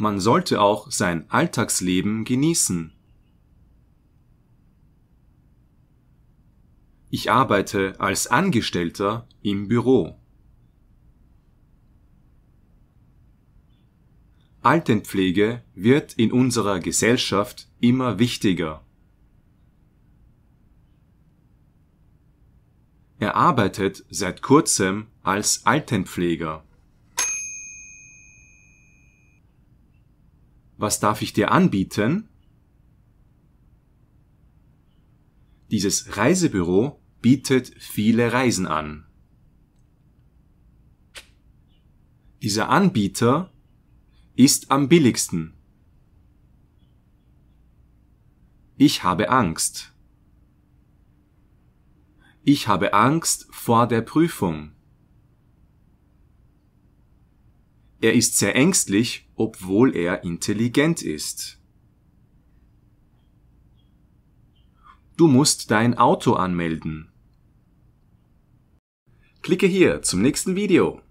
Man sollte auch sein Alltagsleben genießen. Ich arbeite als Angestellter im Büro. Altenpflege wird in unserer Gesellschaft immer wichtiger. Er arbeitet seit kurzem als Altenpfleger. was darf ich dir anbieten? Dieses Reisebüro bietet viele Reisen an. Dieser Anbieter ist am billigsten. Ich habe Angst. Ich habe Angst vor der Prüfung. Er ist sehr ängstlich obwohl er intelligent ist. Du musst dein Auto anmelden. Klicke hier zum nächsten Video.